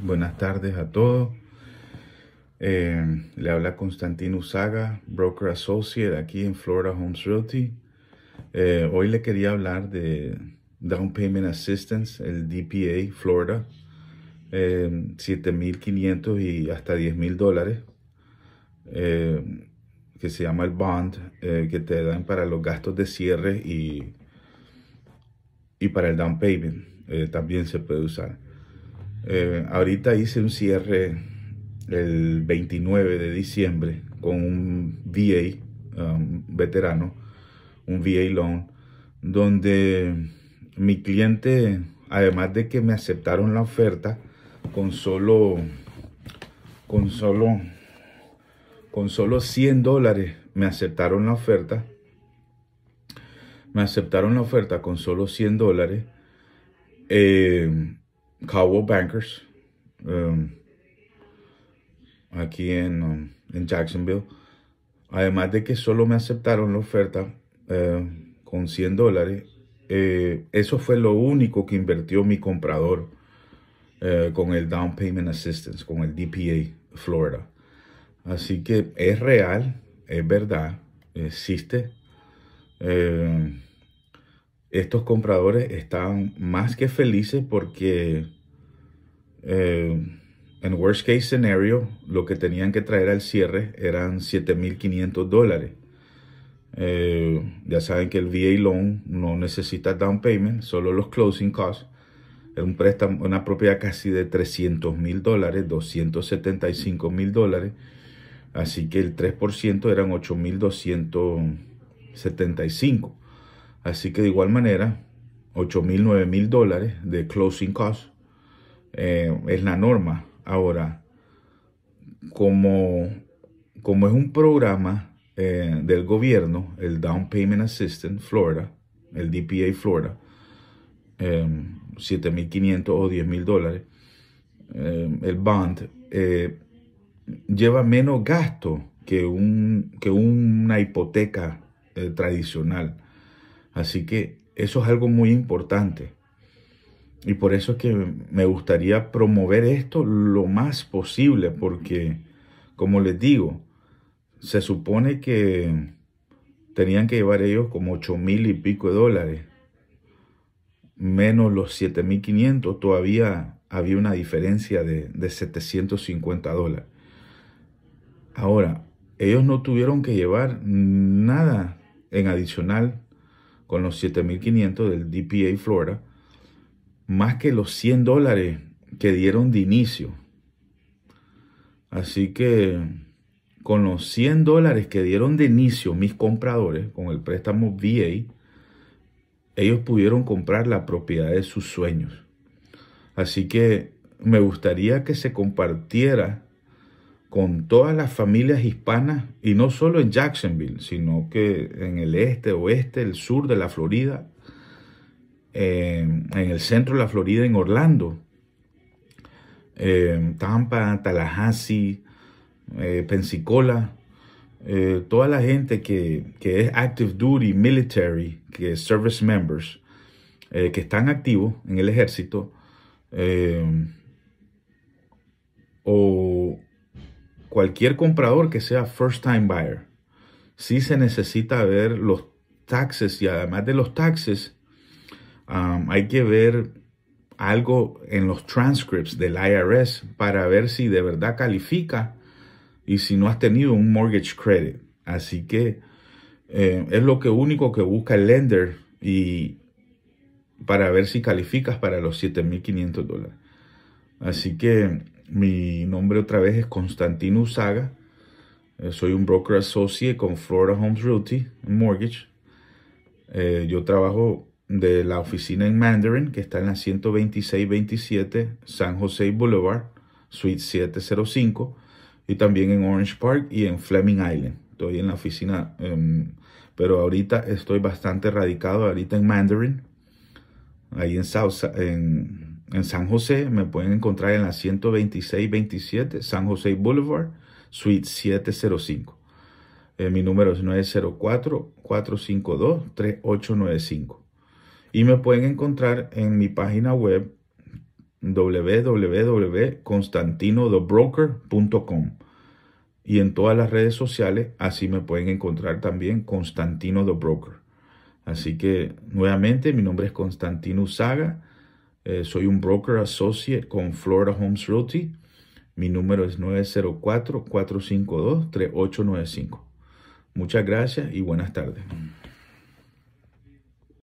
Buenas tardes a todos. Eh, le habla Constantino Usaga, broker associate aquí en Florida Homes Realty. Eh, hoy le quería hablar de Down Payment Assistance, el DPA Florida, 7.500 eh, y hasta 10.000 dólares, que se llama el bond, que te dan para los gastos de cierre y, y para el down payment. también se puede usar. Eh, ahorita hice un cierre el 29 de diciembre con un VA, um, veterano, un VA loan, donde mi cliente, además de que me aceptaron la oferta, con solo, con solo, con solo 100 dólares me aceptaron la oferta. Me aceptaron la oferta con solo 100 dólares. Eh, Cowboy Bankers, um, aquí en, um, en, Jacksonville. Además de que solo me aceptaron la oferta eh, con 100 dólares, eh, eso fue lo único que invirtió mi comprador eh, con el Down Payment Assistance, con el DPA Florida. Así que es real, es verdad, existe. Eh, estos compradores estaban más que felices porque eh, en worst case scenario lo que tenían que traer al cierre eran 7.500 dólares. Eh, ya saben que el VA loan no necesita down payment, solo los closing costs. Es un una propiedad casi de $300,000, mil dólares, dólares. Así que el 3% eran 8.275. Así que de igual manera, 8 mil, mil dólares de closing cost eh, es la norma. Ahora, como, como es un programa eh, del gobierno, el Down Payment Assistant Florida, el DPA Florida, eh, 7.500 o 10.000 dólares, eh, el bond lleva menos gasto que, un, que una hipoteca tradicional. Así que eso es algo muy importante. Y por eso es que me gustaría promover esto lo más posible, porque, como les digo, se supone que tenían que llevar ellos como ocho mil y pico de dólares, menos los 7.500, todavía había una diferencia de, de 750 dólares. Ahora, ellos no tuvieron que llevar nada en adicional con los 7.500 del DPA Florida, más que los 100 dólares que dieron de inicio. Así que con los 100 dólares que dieron de inicio mis compradores con el préstamo VA, ellos pudieron comprar la propiedad de sus sueños. Así que me gustaría que se compartiera con todas las familias hispanas, y no solo en Jacksonville, sino que en el este, oeste, el sur de la Florida, eh, en el centro de la Florida, en Orlando, eh, Tampa, Tallahassee, eh, Pensacola, toda la gente que, que, es active duty, military, que es service members, que están activos en el ejército, o cualquier comprador que sea first time buyer, sí se necesita ver los taxes y además de los taxes, um, hay que ver algo en los transcripts del IRS para ver si de verdad califica y si no has tenido un mortgage credit. Así que eh, es lo que único que busca el lender y para ver si calificas para los 7.500 dólares. Así que mi nombre otra vez es Constantino Usaga. Eh, soy un broker associate con Florida Homes Realty Mortgage. Eh, yo trabajo de la oficina en Mandarin, que está en la 12627 San Jose Boulevard, Suite 705, y también en Orange Park y en Fleming Island. Estoy en la oficina, em, pero ahorita estoy bastante radicado, ahorita en Mandarin, ahí en South, en en San José. Me pueden encontrar en la 12627 San José Boulevard, Suite 705. Eh, mi número es 904-452-3895. Y me pueden encontrar en mi página web www.constantinodobroker.com. Y en todas las redes sociales, así me pueden encontrar también Constantino The Broker. Así que nuevamente, mi nombre es Constantino Saga eh, soy un broker associate con Florida Homes Realty. Mi número es 904-452-3895. Muchas gracias y buenas tardes.